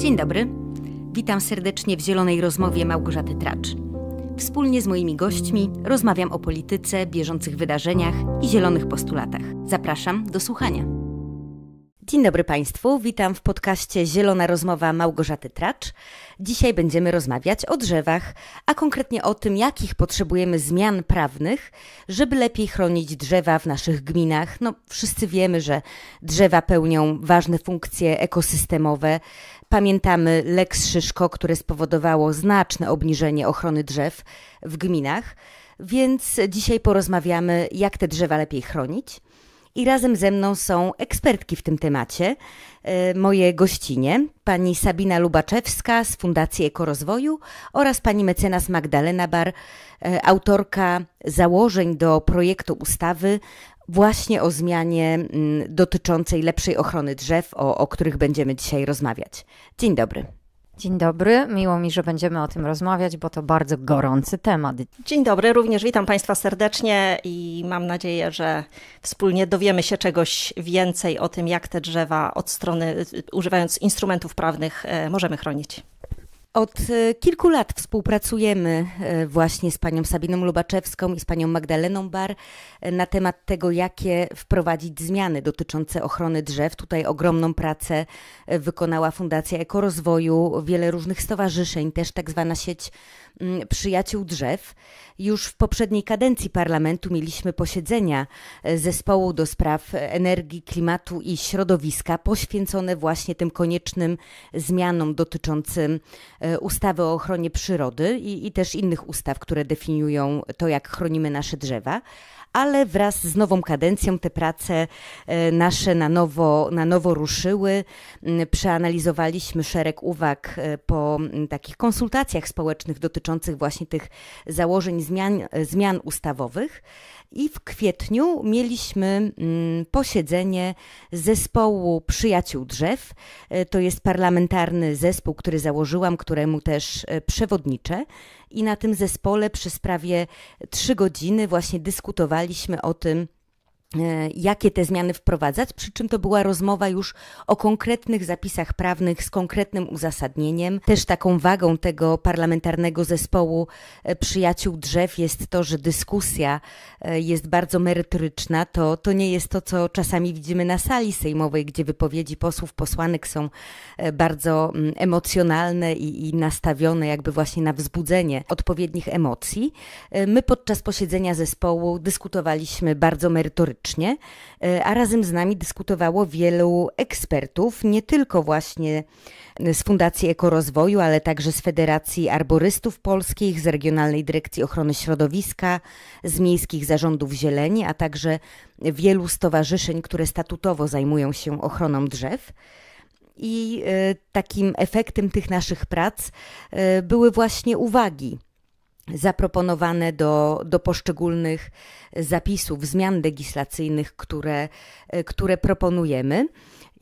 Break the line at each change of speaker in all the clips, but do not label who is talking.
Dzień dobry. Witam serdecznie w Zielonej Rozmowie Małgorzaty Tracz. Wspólnie z moimi gośćmi rozmawiam o polityce, bieżących wydarzeniach i zielonych postulatach. Zapraszam do słuchania. Dzień dobry Państwu, witam w podcaście Zielona Rozmowa Małgorzaty Tracz. Dzisiaj będziemy rozmawiać o drzewach, a konkretnie o tym, jakich potrzebujemy zmian prawnych, żeby lepiej chronić drzewa w naszych gminach. No, wszyscy wiemy, że drzewa pełnią ważne funkcje ekosystemowe, Pamiętamy Lex Szyszko, które spowodowało znaczne obniżenie ochrony drzew w gminach, więc dzisiaj porozmawiamy, jak te drzewa lepiej chronić i razem ze mną są ekspertki w tym temacie, e, moje gościnie, pani Sabina Lubaczewska z Fundacji Ekorozwoju oraz pani mecenas Magdalena Bar, e, autorka założeń do projektu ustawy właśnie o zmianie dotyczącej lepszej ochrony drzew, o, o których będziemy dzisiaj rozmawiać. Dzień
dobry. Dzień dobry, miło mi, że będziemy o tym rozmawiać, bo to bardzo gorący temat.
Dzień dobry, również witam Państwa serdecznie i mam nadzieję, że wspólnie dowiemy się czegoś więcej o tym, jak te drzewa od strony, y, używając instrumentów prawnych, y, możemy chronić.
Od e, kilku lat współpracujemy e, właśnie z panią Sabiną Lubaczewską i z panią Magdaleną Bar e, na temat tego, jakie wprowadzić zmiany dotyczące ochrony drzew. Tutaj ogromną pracę wykonała Fundacja Ekorozwoju, wiele różnych stowarzyszeń, też tak zwana sieć Mm, przyjaciół drzew. Już w poprzedniej kadencji parlamentu mieliśmy posiedzenia e, zespołu do spraw energii, klimatu i środowiska poświęcone właśnie tym koniecznym zmianom dotyczącym e, ustawy o ochronie przyrody i, i też innych ustaw, które definiują to, jak chronimy nasze drzewa ale wraz z nową kadencją te prace e, nasze na nowo, na nowo ruszyły. Mm, przeanalizowaliśmy szereg uwag e, po mm, takich konsultacjach społecznych dotyczących właśnie tych założeń zmian, e, zmian ustawowych. I w kwietniu mieliśmy mm, posiedzenie zespołu Przyjaciół Drzew. E, to jest parlamentarny zespół, który założyłam, któremu też e, przewodniczę. I na tym zespole przez prawie trzy godziny właśnie dyskutowaliśmy o tym, E, jakie te zmiany wprowadzać, przy czym to była rozmowa już o konkretnych zapisach prawnych z konkretnym uzasadnieniem. Też taką wagą tego parlamentarnego zespołu e, przyjaciół drzew jest to, że dyskusja e, jest bardzo merytoryczna. To, to nie jest to, co czasami widzimy na sali sejmowej, gdzie wypowiedzi posłów, posłanek są bardzo mm, emocjonalne i, i nastawione jakby właśnie na wzbudzenie odpowiednich emocji. My podczas posiedzenia zespołu dyskutowaliśmy bardzo merytorycznie merytorycznie, e, a razem z nami dyskutowało wielu ekspertów, nie tylko właśnie e, z Fundacji Ekorozwoju, ale także z Federacji Arborystów Polskich, z Regionalnej Dyrekcji Ochrony Środowiska, z miejskich zarządów zieleni, a także wielu stowarzyszeń, które statutowo zajmują się ochroną drzew. I e, takim efektem tych naszych prac były właśnie uwagi zaproponowane do, do poszczególnych zapisów, zmian legislacyjnych, które, e, które proponujemy.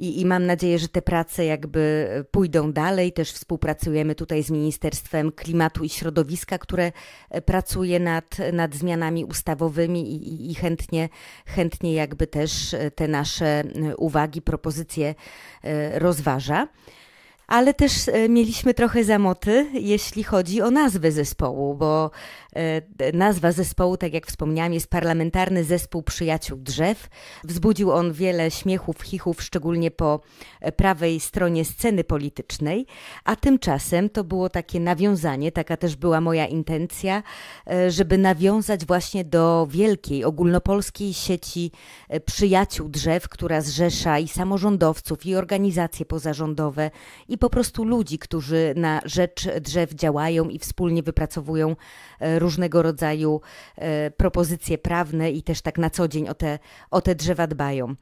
I, I, mam nadzieję, że te prace jakby pójdą dalej. Też współpracujemy tutaj z Ministerstwem Klimatu i Środowiska, które e, pracuje nad, nad zmianami ustawowymi i, i, i chętnie, chętnie jakby też te nasze e, uwagi, propozycje rozważa ale też e, mieliśmy trochę zamoty, jeśli chodzi o nazwę zespołu, bo e, nazwa zespołu, tak jak wspomniałam, jest Parlamentarny Zespół Przyjaciół Drzew. Wzbudził on wiele śmiechów, chichów, szczególnie po e, prawej stronie sceny politycznej, a tymczasem to było takie nawiązanie, taka też była moja intencja, żeby nawiązać właśnie do wielkiej ogólnopolskiej sieci przyjaciół drzew, która zrzesza i samorządowców, i organizacje pozarządowe, i po prostu ludzi, którzy na rzecz drzew działają i wspólnie wypracowują e, różnego rodzaju e, propozycje prawne i też tak na co dzień o te, o te drzewa dbają.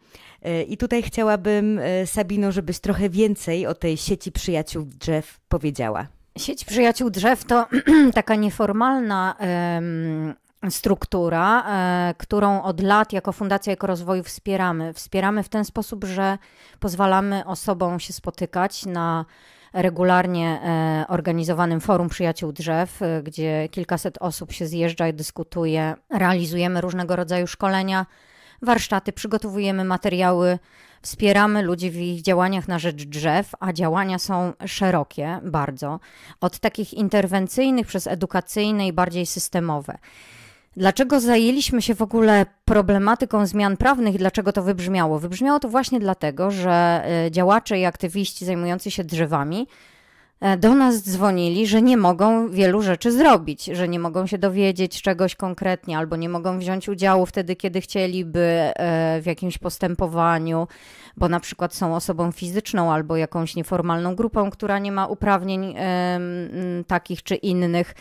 E, I tutaj chciałabym, Sabino, żebyś trochę więcej o tej sieci przyjaciół drzew powiedziała.
Sieć Przyjaciół Drzew to taka nieformalna struktura, e, którą od lat jako Fundacja rozwoju wspieramy. Wspieramy w ten sposób, że pozwalamy osobom się spotykać na regularnie e, organizowanym forum przyjaciół drzew, e, gdzie kilkaset osób się zjeżdża i dyskutuje. Realizujemy różnego rodzaju szkolenia, warsztaty, przygotowujemy materiały, wspieramy ludzi w ich działaniach na rzecz drzew, a działania są szerokie bardzo, od takich interwencyjnych przez edukacyjne i bardziej systemowe. Dlaczego zajęliśmy się w ogóle problematyką zmian prawnych i dlaczego to wybrzmiało? Wybrzmiało to właśnie dlatego, że e, działacze i aktywiści zajmujący się drzewami e, do nas dzwonili, że nie mogą wielu rzeczy zrobić, że nie mogą się dowiedzieć czegoś konkretnie, albo nie mogą wziąć udziału wtedy, kiedy chcieliby e, w jakimś postępowaniu, bo na przykład są osobą fizyczną albo jakąś nieformalną grupą, która nie ma uprawnień takich czy innych.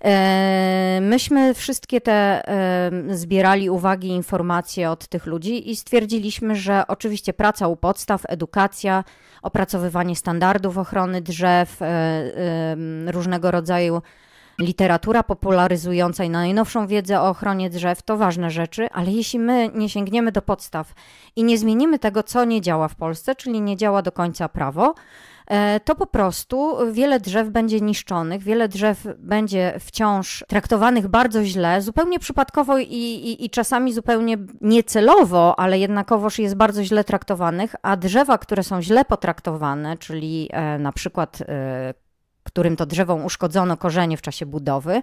E, myśmy wszystkie te e, zbierali uwagi, informacje od tych ludzi i stwierdziliśmy, że oczywiście praca u podstaw, edukacja, opracowywanie standardów ochrony drzew, e, różnego rodzaju literatura popularyzująca i najnowszą wiedzę o ochronie drzew to ważne rzeczy, ale jeśli my nie sięgniemy do podstaw i nie zmienimy tego, co nie działa w Polsce, czyli nie działa do końca prawo, E, to po prostu wiele drzew będzie niszczonych, wiele drzew będzie wciąż traktowanych bardzo źle, zupełnie przypadkowo i, i, i czasami zupełnie niecelowo, ale jednakowoż jest bardzo źle traktowanych, a drzewa, które są źle potraktowane, czyli e, na przykład e, którym to drzewom uszkodzono korzenie w czasie budowy,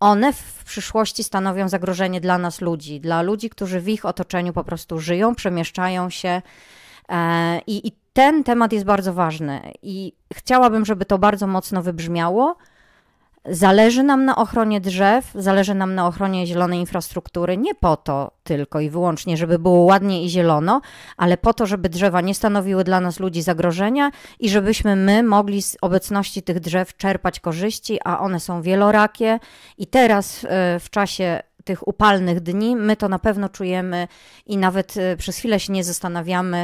one w przyszłości stanowią zagrożenie dla nas ludzi, dla ludzi, którzy w ich otoczeniu po prostu żyją, przemieszczają się i, i ten temat jest bardzo ważny i chciałabym, żeby to bardzo mocno wybrzmiało. Zależy nam na ochronie drzew, zależy nam na ochronie zielonej infrastruktury, nie po to tylko i wyłącznie, żeby było ładnie i zielono, ale po to, żeby drzewa nie stanowiły dla nas ludzi zagrożenia i żebyśmy my mogli z obecności tych drzew czerpać korzyści, a one są wielorakie. I teraz e, w czasie tych upalnych dni, my to na pewno czujemy i nawet e, przez chwilę się nie zastanawiamy,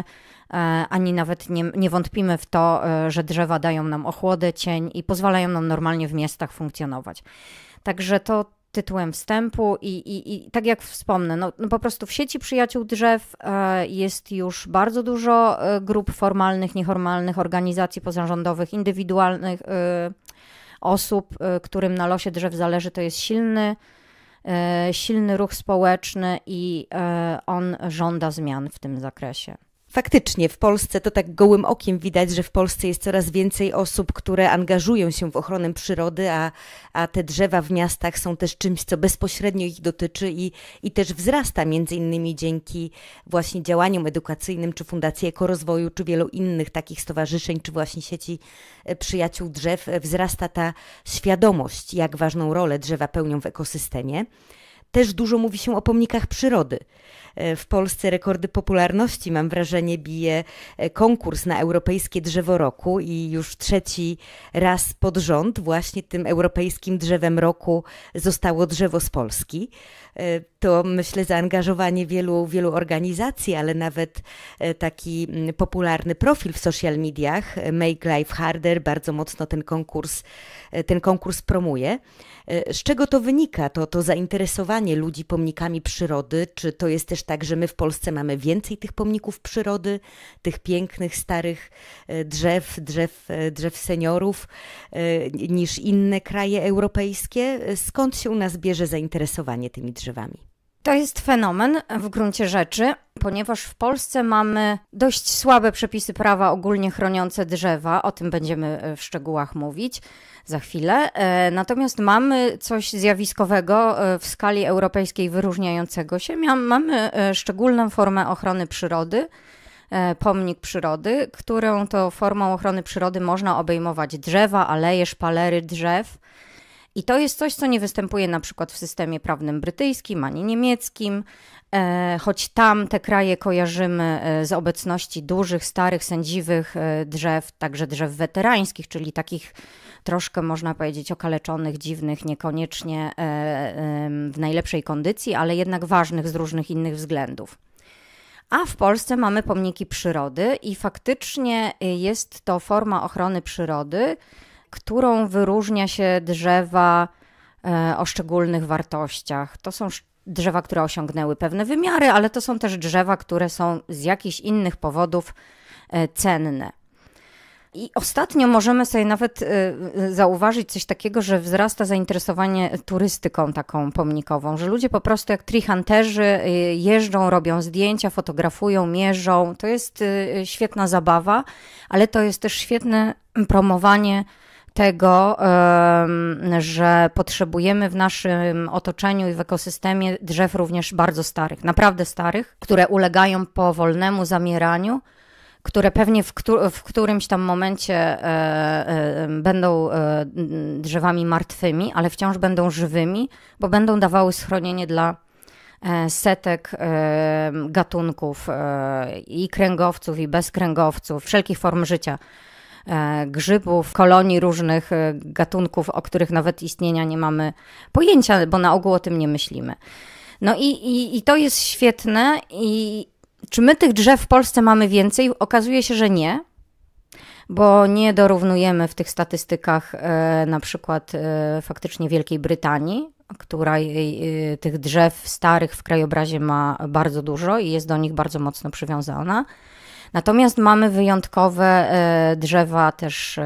e, ani nawet nie, nie wątpimy w to, e, że drzewa dają nam ochłodę, cień i pozwalają nam normalnie w miastach funkcjonować. Także to, tytułem wstępu i, i, i, tak jak wspomnę, no, no, po prostu w sieci przyjaciół drzew jest już bardzo dużo grup formalnych, nieformalnych, organizacji pozarządowych, indywidualnych osób, którym na losie drzew zależy, to jest silny E, silny ruch społeczny i e, on żąda zmian w tym zakresie. Faktycznie w Polsce to tak gołym okiem widać, że w Polsce jest coraz więcej osób,
które angażują się w ochronę przyrody, a, a te drzewa w miastach są też czymś, co bezpośrednio ich dotyczy i, i też wzrasta między innymi dzięki właśnie działaniom edukacyjnym, czy Fundacji Ekorozwoju, czy wielu innych takich stowarzyszeń, czy właśnie sieci e, przyjaciół drzew. E, wzrasta ta świadomość, jak ważną rolę drzewa pełnią w ekosystemie. Też dużo mówi się o pomnikach przyrody. E, w Polsce rekordy popularności, mam wrażenie, bije e, konkurs na Europejskie Drzewo Roku i już trzeci raz pod rząd właśnie tym Europejskim Drzewem Roku zostało drzewo z Polski. E, to myślę zaangażowanie wielu, wielu organizacji, ale nawet e, taki mm, popularny profil w social mediach, e, Make Life Harder, bardzo mocno ten konkurs, ten konkurs promuje. Z czego to wynika, to, to zainteresowanie ludzi pomnikami przyrody? Czy to jest też tak, że my w Polsce mamy więcej tych pomników przyrody, tych pięknych, starych drzew, drzew, drzew seniorów niż inne kraje europejskie? Skąd się u nas bierze zainteresowanie tymi drzewami? drzewami.
To jest fenomen w gruncie rzeczy, ponieważ w Polsce mamy dość słabe przepisy prawa ogólnie chroniące drzewa, o tym będziemy e, w szczegółach mówić za chwilę. E, natomiast mamy coś zjawiskowego e, w skali europejskiej wyróżniającego się. Mamy szczególną formę ochrony przyrody, pomnik przyrody, którą to formą ochrony przyrody można obejmować drzewa, aleje, szpalery drzew i to jest coś, co nie występuje na przykład w systemie prawnym brytyjskim ani niemieckim, e, choć tam te kraje kojarzymy e, z obecności dużych, starych, sędziwych e, drzew, także drzew weterańskich, czyli takich troszkę można powiedzieć okaleczonych, dziwnych, niekoniecznie w najlepszej kondycji, ale jednak ważnych z różnych innych względów. A w Polsce mamy pomniki przyrody i faktycznie jest to forma ochrony przyrody, którą wyróżnia się drzewa e, o szczególnych wartościach. To są drzewa, które osiągnęły pewne wymiary, ale to są też drzewa, które są z jakichś innych powodów e, cenne. I ostatnio możemy sobie nawet e, zauważyć coś takiego, że wzrasta zainteresowanie turystyką taką pomnikową, że ludzie po prostu jak trichanterzy jeżdżą, robią zdjęcia, fotografują, mierzą. To jest świetna zabawa, ale to jest też świetne promowanie tego, że potrzebujemy w naszym otoczeniu i w ekosystemie drzew również bardzo starych, naprawdę starych, które ulegają powolnemu zamieraniu, które pewnie w, w którymś tam momencie e, e, będą e, drzewami martwymi, ale wciąż będą żywymi, bo będą dawały schronienie dla setek gatunków i kręgowców, i bezkręgowców, wszelkich form życia. E, grzybów, kolonii różnych e, gatunków, o których nawet istnienia nie mamy pojęcia, bo na ogół o tym nie myślimy. No i, i, i to jest świetne. I czy my tych drzew w Polsce mamy więcej? Okazuje się, że nie bo nie dorównujemy w tych statystykach e, na przykład faktycznie Wielkiej Brytanii, która tych drzew starych w krajobrazie ma bardzo dużo i jest do nich bardzo mocno przywiązana. Natomiast mamy wyjątkowe e, drzewa też e,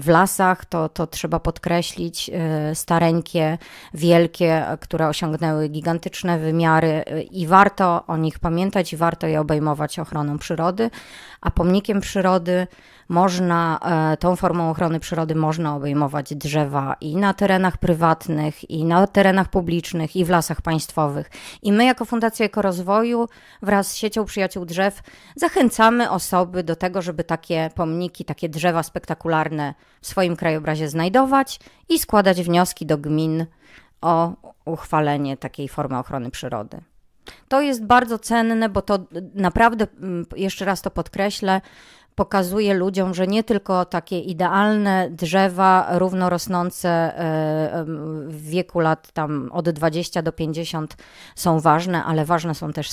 w lasach, to, to trzeba podkreślić, e, stareńkie, wielkie, które osiągnęły gigantyczne wymiary i warto o nich pamiętać i warto je obejmować ochroną przyrody a pomnikiem przyrody można, e, tą formą ochrony przyrody można obejmować drzewa i na terenach prywatnych, i na terenach publicznych, i w lasach państwowych. I my jako Fundacja Ekorozwoju wraz z siecią Przyjaciół Drzew zachęcamy osoby do tego, żeby takie pomniki, takie drzewa spektakularne w swoim krajobrazie znajdować i składać wnioski do gmin o uchwalenie takiej formy ochrony przyrody. To jest bardzo cenne, bo to naprawdę, mm, jeszcze raz to podkreślę, pokazuje ludziom, że nie tylko takie idealne drzewa równorosnące e, w wieku lat tam od 20 do 50 są ważne, ale ważne są też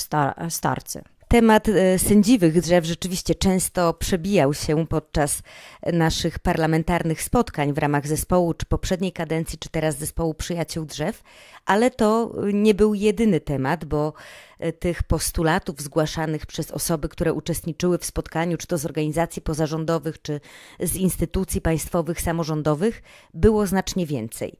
starcy. Temat e, sędziwych drzew rzeczywiście często przebijał się podczas e, naszych
parlamentarnych spotkań w ramach zespołu, czy poprzedniej kadencji, czy teraz zespołu Przyjaciół Drzew, ale to nie był jedyny temat, bo e, tych postulatów zgłaszanych przez osoby, które uczestniczyły w spotkaniu, czy to z organizacji pozarządowych, czy z instytucji państwowych, samorządowych, było znacznie więcej.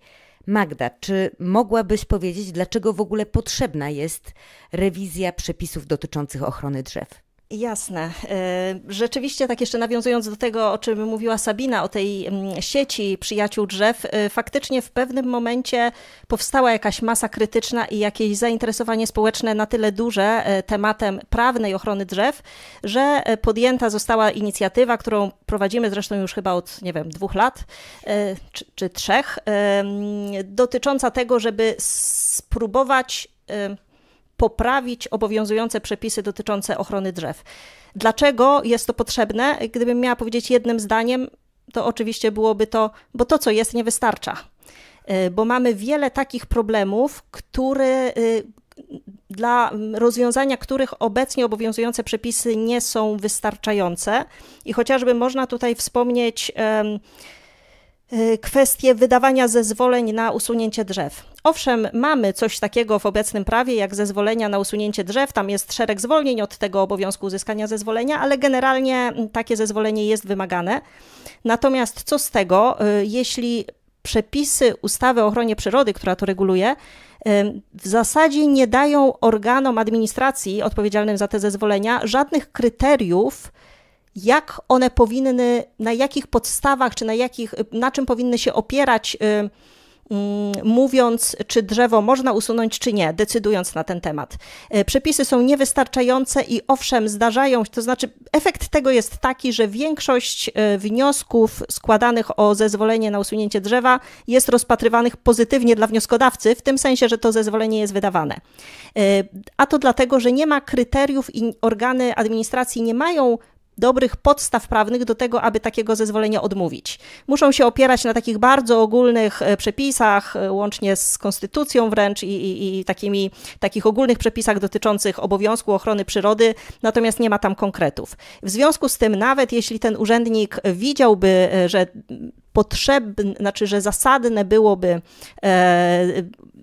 Magda, czy mogłabyś powiedzieć, dlaczego w ogóle potrzebna jest rewizja przepisów dotyczących ochrony drzew?
Jasne. E, rzeczywiście, tak jeszcze nawiązując do tego, o czym mówiła Sabina, o tej mm, sieci przyjaciół drzew, e, faktycznie w pewnym momencie powstała jakaś masa krytyczna i jakieś zainteresowanie społeczne na tyle duże e, tematem prawnej ochrony drzew, że podjęta została inicjatywa, którą prowadzimy zresztą już chyba od, nie wiem, dwóch lat czy, czy trzech, dotycząca tego, żeby spróbować poprawić obowiązujące przepisy dotyczące ochrony drzew. Dlaczego jest to potrzebne? Gdybym miała powiedzieć jednym zdaniem, to oczywiście byłoby to, bo to, co jest, nie wystarcza. Y, bo mamy wiele takich problemów, które, y, dla rozwiązania których obecnie obowiązujące przepisy nie są wystarczające. I chociażby można tutaj wspomnieć y, kwestię wydawania zezwoleń na usunięcie drzew. Owszem, mamy coś takiego w obecnym prawie jak zezwolenia na usunięcie drzew, tam jest szereg zwolnień od tego obowiązku uzyskania zezwolenia, ale generalnie mm, takie zezwolenie jest wymagane. Natomiast co z tego, y, jeśli przepisy ustawy o ochronie przyrody, która to reguluje, y, w zasadzie nie dają organom administracji odpowiedzialnym za te zezwolenia żadnych kryteriów, jak one powinny, na jakich podstawach, czy na, jakich, y, na czym powinny się opierać Mm, mówiąc, czy drzewo można usunąć, czy nie, decydując na ten temat. E, przepisy są niewystarczające i owszem, zdarzają się, to znaczy efekt tego jest taki, że większość e, wniosków składanych o zezwolenie na usunięcie drzewa jest rozpatrywanych pozytywnie dla wnioskodawcy, w tym sensie, że to zezwolenie jest wydawane. E, a to dlatego, że nie ma kryteriów i organy administracji nie mają dobrych podstaw prawnych do tego, aby takiego zezwolenia odmówić. Muszą się opierać na takich bardzo ogólnych e, przepisach, e, łącznie z konstytucją wręcz i, i, i takimi, takich ogólnych przepisach dotyczących obowiązku ochrony przyrody, natomiast nie ma tam konkretów. W związku z tym, nawet jeśli ten urzędnik widziałby, e, że potrzebne, znaczy, że zasadne byłoby e,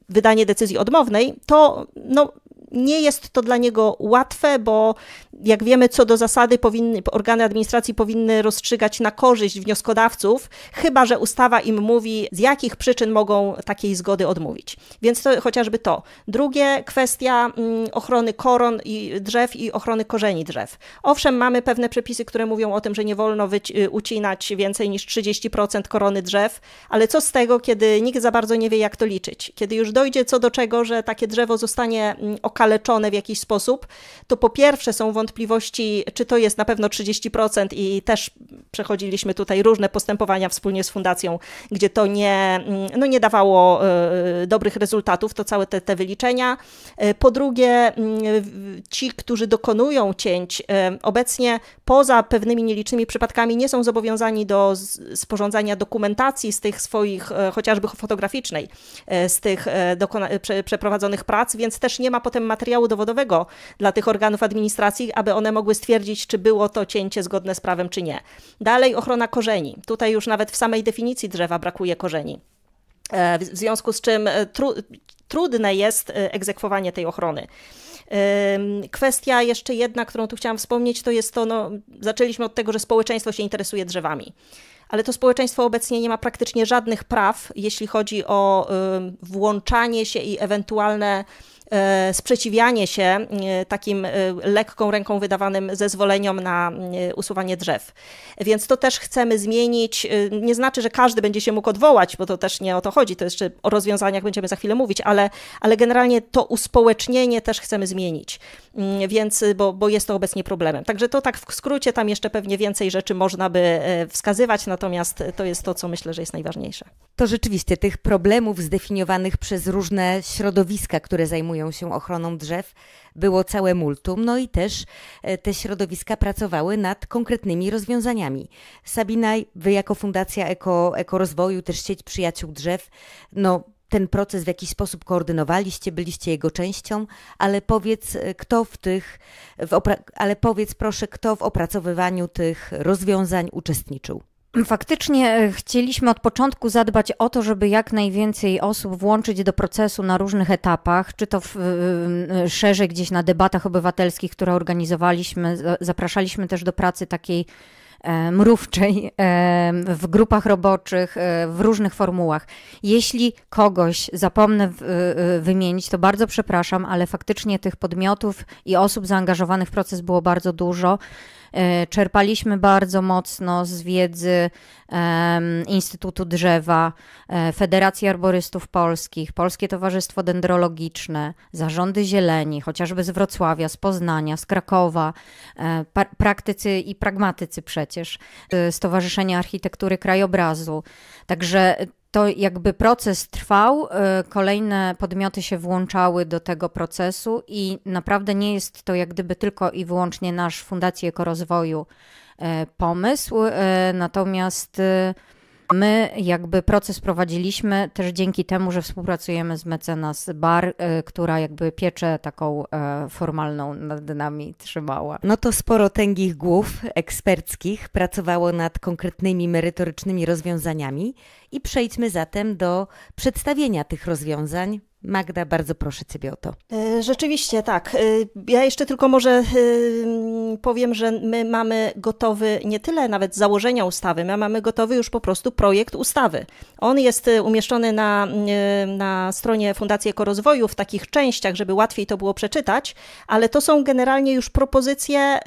wydanie decyzji odmownej, to no, nie jest to dla niego łatwe, bo jak wiemy, co do zasady powinny, organy administracji powinny rozstrzygać na korzyść wnioskodawców, chyba że ustawa im mówi, z jakich przyczyn mogą takiej zgody odmówić. Więc to chociażby to. Drugie, kwestia mm, ochrony koron i drzew i ochrony korzeni drzew. Owszem, mamy pewne przepisy, które mówią o tym, że nie wolno y, ucinać więcej niż 30% korony drzew, ale co z tego, kiedy nikt za bardzo nie wie, jak to liczyć? Kiedy już dojdzie co do czego, że takie drzewo zostanie mm, okazane, okaleczone w jakiś sposób, to po pierwsze są wątpliwości, czy to jest na pewno 30% i też przechodziliśmy tutaj różne postępowania wspólnie z fundacją, gdzie to nie, mm, no nie dawało e, dobrych rezultatów, to całe te, te wyliczenia. E, po drugie, mm, ci, którzy dokonują cięć, e, obecnie poza pewnymi nielicznymi przypadkami nie są zobowiązani do sporządzania dokumentacji z tych swoich, chociażby fotograficznej, z tych dokona- przeprowadzonych prac, więc też nie ma potem materiału dowodowego dla tych organów administracji, aby one mogły stwierdzić, czy było to cięcie zgodne z prawem, czy nie. Dalej ochrona korzeni. Tutaj już nawet w samej definicji drzewa brakuje korzeni. E, w związku z czym e, tru, trudne jest e, egzekwowanie tej ochrony. Kwestia jeszcze jedna, którą tu chciałam wspomnieć, to jest to, no, zaczęliśmy od tego, że społeczeństwo się interesuje drzewami ale to społeczeństwo obecnie nie ma praktycznie żadnych praw, jeśli chodzi o włączanie się i ewentualne E, sprzeciwianie się e, takim e, lekką ręką wydawanym zezwoleniom na usuwanie drzew. Więc to też chcemy zmienić. Nie znaczy, że każdy będzie się mógł odwołać, bo to też nie o to chodzi, to jeszcze o rozwiązaniach będziemy za chwilę mówić, ale, ale generalnie to uspołecznienie też chcemy zmienić, mm, więc, bo, bo jest to obecnie problemem. Także to tak w skrócie, tam jeszcze pewnie więcej rzeczy można by wskazywać, natomiast to jest to, co myślę, że jest najważniejsze.
To rzeczywiście tych problemów zdefiniowanych przez różne środowiska, które zajmują zajmują się ochroną drzew, było całe multum, no i też e, te środowiska pracowały nad konkretnymi rozwiązaniami. Sabina, wy jako Fundacja Eko, Ekorozwoju, też sieć przyjaciół drzew, no ten proces w jakiś sposób koordynowaliście, byliście jego częścią, ale powiedz, e, kto w tych, w ale powiedz proszę, kto w opracowywaniu tych rozwiązań uczestniczył?
Faktycznie e, chcieliśmy od początku zadbać o to, żeby jak najwięcej osób włączyć do procesu na różnych etapach, czy to w, szerzej gdzieś na debatach obywatelskich, które organizowaliśmy. Zapraszaliśmy też do pracy takiej e, mrówczej, e, w grupach roboczych, w różnych formułach. Jeśli kogoś zapomnę wymienić, to bardzo przepraszam, ale faktycznie tych podmiotów i osób zaangażowanych w proces było bardzo dużo. E, czerpaliśmy bardzo mocno z wiedzy Instytutu Drzewa, e, Federacji Arborystów Polskich, Polskie Towarzystwo Dendrologiczne, Zarządy Zieleni, chociażby z Wrocławia, z Poznania, z Krakowa, e, praktycy i pragmatycy przecież, Stowarzyszenie Architektury Krajobrazu. Także to jakby proces trwał, y, kolejne podmioty się włączały do tego procesu i naprawdę nie jest to jak gdyby tylko i wyłącznie nasz Fundacji Ekorozwoju y, pomysł, y, natomiast my jakby proces prowadziliśmy też dzięki temu, że współpracujemy z mecenas Bar, która jakby pieczę taką formalną nad nami trzymała. No to
sporo tęgich głów eksperckich pracowało nad konkretnymi merytorycznymi rozwiązaniami i przejdźmy zatem do przedstawienia tych rozwiązań. Magda, bardzo proszę Ciebie o to.
E, rzeczywiście tak. E, ja jeszcze tylko może e, powiem, że my mamy gotowy nie tyle nawet założenia ustawy, my mamy gotowy już po prostu projekt ustawy. On jest umieszczony na, na stronie Fundacji Ekorozwoju w takich częściach, żeby łatwiej to było przeczytać, ale to są generalnie już propozycje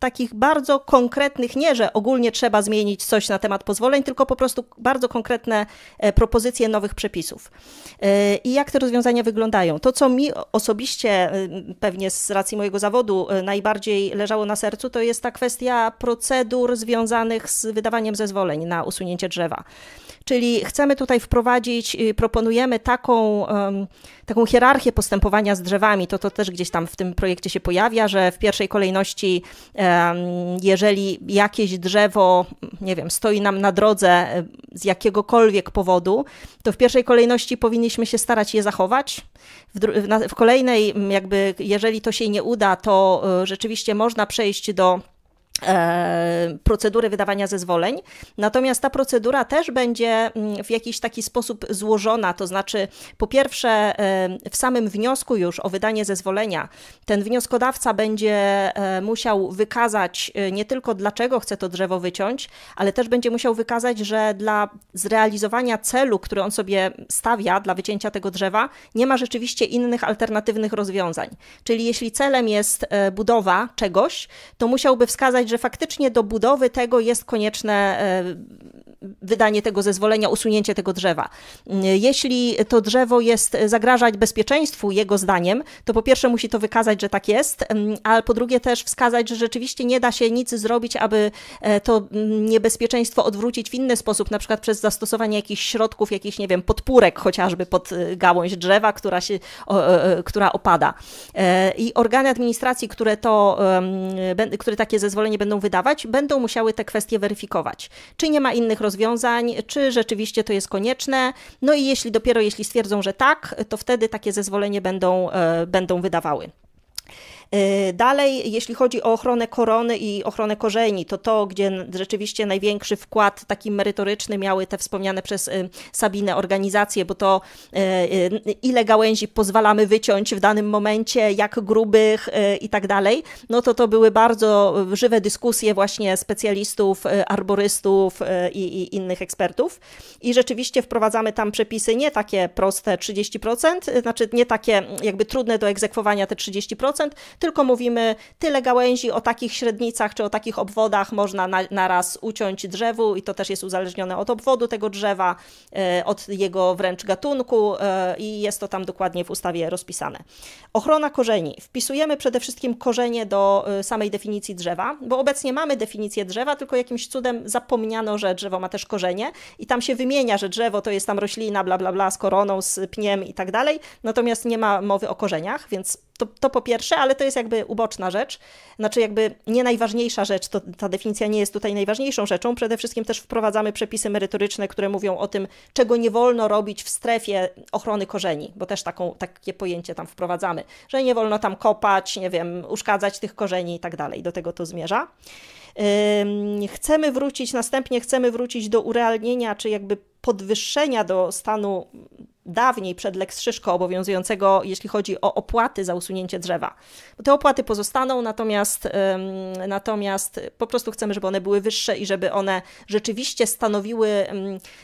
takich bardzo konkretnych, nie że ogólnie trzeba zmienić coś na temat pozwoleń, tylko po prostu bardzo konkretne e, propozycje nowych przepisów. E, I jak te rozwiązania wyglądają? To, co mi osobiście, e, pewnie z racji mojego zawodu, najbardziej leżało na sercu, to jest ta kwestia procedur związanych z wydawaniem zezwoleń na usunięcie drzewa. Czyli chcemy tutaj wprowadzić, y, proponujemy taką, taką hierarchię postępowania z drzewami. To, to też gdzieś tam w tym projekcie się pojawia, że w pierwszej kolejności jeżeli jakieś drzewo, nie wiem, stoi nam na drodze z jakiegokolwiek powodu, to w pierwszej kolejności powinniśmy się starać je zachować. W, na, w kolejnej, jakby, jeżeli to się nie uda, to e, rzeczywiście można przejść do E, procedury wydawania zezwoleń. Natomiast ta procedura też będzie mm, w jakiś taki sposób złożona, to znaczy po pierwsze e, w samym wniosku już o wydanie zezwolenia ten wnioskodawca będzie e, musiał wykazać nie tylko dlaczego chce to drzewo wyciąć, ale też będzie musiał wykazać, że dla zrealizowania celu, który on sobie stawia dla wycięcia tego drzewa, nie ma rzeczywiście innych alternatywnych rozwiązań. Czyli jeśli celem jest budowa czegoś, to musiałby wskazać, że faktycznie do budowy tego jest konieczne e, wydanie tego zezwolenia, usunięcie tego drzewa. Jeśli to drzewo jest zagrażać bezpieczeństwu jego zdaniem, to po pierwsze musi to wykazać, że tak jest, a po drugie też wskazać, że rzeczywiście nie da się nic zrobić, aby e, to mm, niebezpieczeństwo odwrócić w inny sposób, na przykład przez zastosowanie jakichś środków, jakichś, nie wiem, podpórek chociażby pod e, gałąź drzewa, która się, e, która opada. I organy administracji, które to, które takie zezwolenie będą wydawać, będą musiały te kwestie weryfikować. Czy nie ma innych rozwiązań? rozwiązań, czy rzeczywiście to jest konieczne. No i jeśli dopiero jeśli stwierdzą, że tak, to wtedy takie zezwolenie będą, e, będą wydawały. Y, dalej, jeśli chodzi o ochronę korony i ochronę korzeni, to to, gdzie rzeczywiście największy wkład taki merytoryczny miały te wspomniane przez y, Sabinę organizacje, bo to y, ile gałęzi pozwalamy wyciąć w danym momencie, jak grubych i tak dalej, no to to były bardzo żywe dyskusje właśnie specjalistów, arborystów i, i innych ekspertów. I rzeczywiście wprowadzamy tam przepisy nie takie proste 30%, znaczy nie takie jakby trudne do egzekwowania te 30%, tylko mówimy tyle gałęzi o takich średnicach czy o takich obwodach można na, na raz uciąć drzewu i to też jest uzależnione od obwodu tego drzewa, e, od jego wręcz gatunku e, i jest to tam dokładnie w ustawie rozpisane. Ochrona korzeni. Wpisujemy przede wszystkim korzenie do e, samej definicji drzewa, bo obecnie mamy definicję drzewa, tylko jakimś cudem zapomniano, że drzewo ma też korzenie i tam się wymienia, że drzewo to jest tam roślina, bla, bla, bla, z koroną, z pniem i tak dalej, natomiast nie ma mowy o korzeniach, więc to, to po pierwsze, ale to jest jakby uboczna rzecz, znaczy jakby nie najważniejsza rzecz, to, ta definicja nie jest tutaj najważniejszą rzeczą. Przede wszystkim też wprowadzamy przepisy merytoryczne, które mówią o tym, czego nie wolno robić w strefie ochrony korzeni, bo też taką, takie pojęcie tam wprowadzamy, że nie wolno tam kopać, nie wiem, uszkadzać tych korzeni i tak dalej. Do tego to zmierza. Chcemy wrócić, następnie chcemy wrócić do urealnienia, czy jakby podwyższenia do stanu dawniej przed Lex Szyszko obowiązującego, jeśli chodzi o opłaty za usunięcie drzewa. Te opłaty pozostaną, natomiast, natomiast po prostu chcemy, żeby one były wyższe i żeby one rzeczywiście stanowiły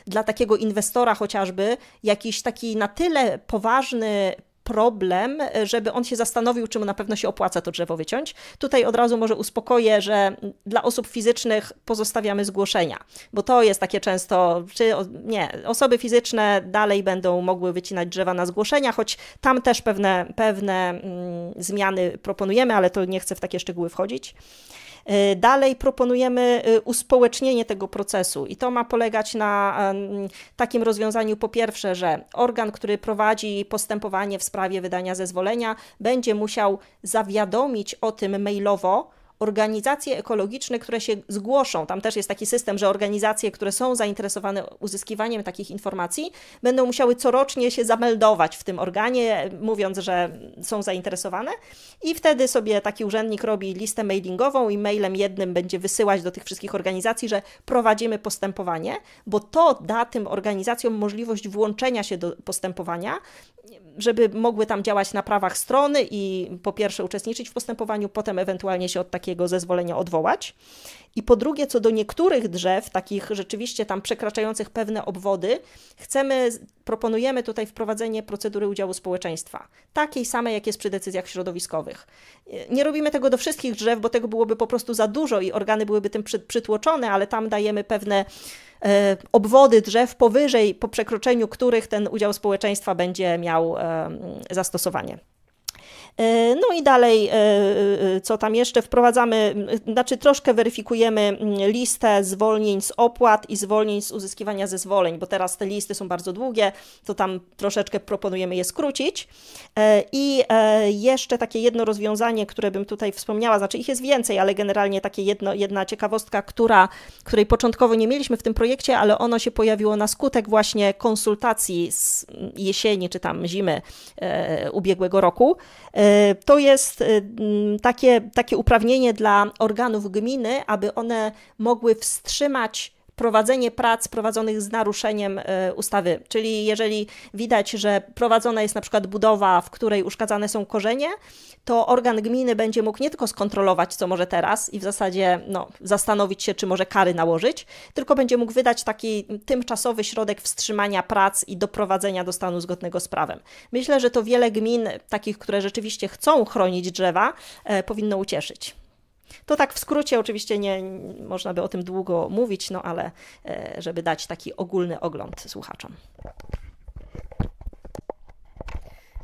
dla takiego inwestora chociażby jakiś taki na tyle poważny problem, żeby on się zastanowił, czy mu na pewno się opłaca to drzewo wyciąć. Tutaj od razu może uspokoję, że dla osób fizycznych pozostawiamy zgłoszenia, bo to jest takie często, czy nie, osoby fizyczne dalej będą mogły wycinać drzewa na zgłoszenia, choć tam też pewne, pewne mm, zmiany proponujemy, ale to nie chcę w takie szczegóły wchodzić. Y, dalej proponujemy y, uspołecznienie tego procesu i to ma polegać na takim rozwiązaniu po pierwsze, że organ, który prowadzi postępowanie w sprawie wydania zezwolenia, będzie musiał zawiadomić o tym mailowo organizacje ekologiczne, które się zgłoszą, tam też jest taki system, że organizacje, które są zainteresowane uzyskiwaniem takich informacji, będą musiały corocznie się zameldować w tym organie, mówiąc, że są zainteresowane, i wtedy sobie taki urzędnik robi listę mailingową i mailem jednym będzie wysyłać do tych wszystkich organizacji, że prowadzimy postępowanie, bo to da tym organizacjom możliwość włączenia się do postępowania, żeby mogły tam działać na prawach strony i po pierwsze uczestniczyć w postępowaniu, potem ewentualnie się od takiego takiego zezwolenia odwołać. I po drugie, co do niektórych drzew, takich rzeczywiście tam przekraczających pewne obwody, chcemy, proponujemy tutaj wprowadzenie procedury udziału społeczeństwa, takiej samej, jak jest przy decyzjach środowiskowych. Nie robimy tego do wszystkich drzew, bo tego byłoby po prostu za dużo i organy byłyby tym przytłoczone, ale tam dajemy pewne e, obwody drzew powyżej, po przekroczeniu których ten udział społeczeństwa będzie miał e, zastosowanie. E, no i dalej, e, e, co tam jeszcze, wprowadzamy, znaczy troszkę weryfikujemy listę zwolnień z opłat i zwolnień z uzyskiwania zezwoleń, bo teraz te listy są bardzo długie, to tam troszeczkę proponujemy je skrócić. I jeszcze takie jedno rozwiązanie, które bym tutaj wspomniała, znaczy ich jest więcej, ale generalnie takie jedno, jedna ciekawostka, która, której początkowo nie mieliśmy w tym projekcie, ale ono się pojawiło na skutek właśnie konsultacji z jesieni czy tam zimy ubiegłego roku. Y, to jest y, mm, takie, takie uprawnienie dla organów gminy, aby one mogły wstrzymać prowadzenie prac prowadzonych z naruszeniem e, ustawy. Czyli jeżeli widać, że prowadzona jest na przykład budowa, w której uszkadzane są korzenie, to organ gminy będzie mógł nie tylko skontrolować, co może teraz i w zasadzie no, zastanowić się, czy może kary nałożyć, tylko będzie mógł wydać taki tymczasowy środek wstrzymania prac i doprowadzenia do stanu zgodnego z prawem. Myślę, że to wiele gmin, takich, które rzeczywiście chcą chronić drzewa, e, powinno ucieszyć. To tak w skrócie, oczywiście nie można by o tym długo mówić, no ale e, żeby dać taki ogólny ogląd słuchaczom.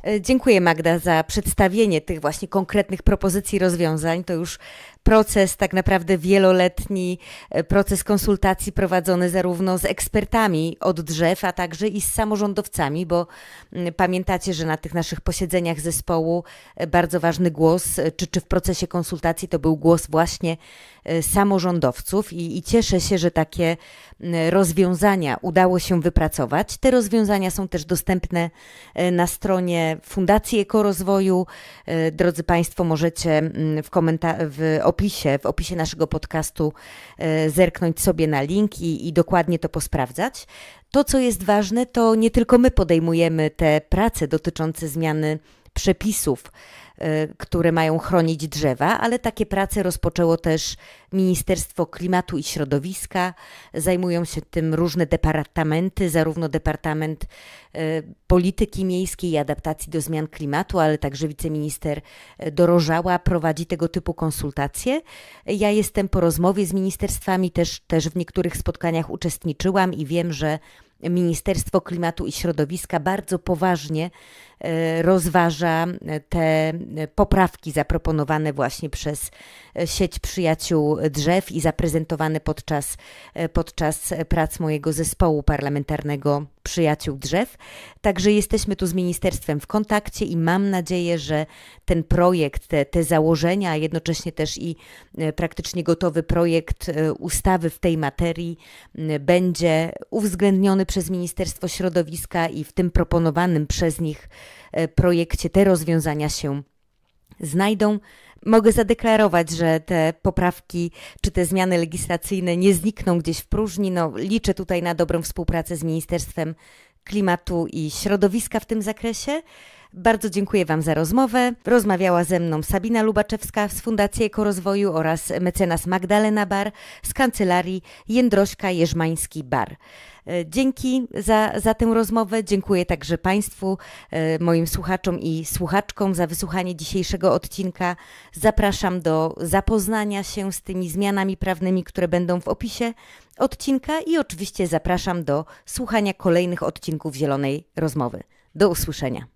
E, dziękuję Magda za przedstawienie tych właśnie konkretnych propozycji rozwiązań. To już proces tak naprawdę wieloletni, e, proces konsultacji prowadzony zarówno z ekspertami od drzew, a także i z samorządowcami, bo mm, pamiętacie, że na tych naszych posiedzeniach zespołu e, bardzo ważny głos, e, czy, czy w procesie konsultacji to był głos właśnie E, samorządowców i, i cieszę się, że takie rozwiązania udało się wypracować. Te rozwiązania są też dostępne e, na stronie Fundacji Ekorozwoju. E, drodzy Państwo, możecie w, w, opisie, w opisie naszego podcastu zerknąć sobie na link i, i dokładnie to posprawdzać. To, co jest ważne, to nie tylko my podejmujemy te prace dotyczące zmiany przepisów, y, które mają chronić drzewa, ale takie prace rozpoczęło też Ministerstwo Klimatu i Środowiska. Zajmują się tym różne departamenty, zarówno Departament y, Polityki Miejskiej i Adaptacji do Zmian Klimatu, ale także wiceminister Dorożała prowadzi tego typu konsultacje. Ja jestem po rozmowie z ministerstwami, też, też w niektórych spotkaniach uczestniczyłam i wiem, że Ministerstwo Klimatu i Środowiska bardzo poważnie e, rozważa te poprawki zaproponowane właśnie przez e, sieć przyjaciół drzew i zaprezentowane podczas, e, podczas prac mojego zespołu parlamentarnego przyjaciół drzew. Także jesteśmy tu z ministerstwem w kontakcie i mam nadzieję, że ten projekt, te, te założenia, a jednocześnie też i e, praktycznie gotowy projekt e, ustawy w tej materii będzie uwzględniony przez Ministerstwo Środowiska i w tym proponowanym przez nich e, projekcie te rozwiązania się znajdą mogę zadeklarować, że te poprawki czy te zmiany legislacyjne nie znikną gdzieś w próżni. No, liczę tutaj na dobrą współpracę z Ministerstwem Klimatu i Środowiska w tym zakresie. Bardzo dziękuję Wam za rozmowę. Rozmawiała ze mną Sabina Lubaczewska z Fundacji Ekorozwoju oraz mecenas Magdalena Bar z kancelarii Jędrośka Jerzmański Bar. E, dzięki za, za tę rozmowę. Dziękuję także Państwu, e, moim słuchaczom i słuchaczkom za wysłuchanie dzisiejszego odcinka. Zapraszam do zapoznania się z tymi zmianami prawnymi, które będą w opisie odcinka i oczywiście zapraszam do słuchania kolejnych odcinków Zielonej Rozmowy. Do usłyszenia.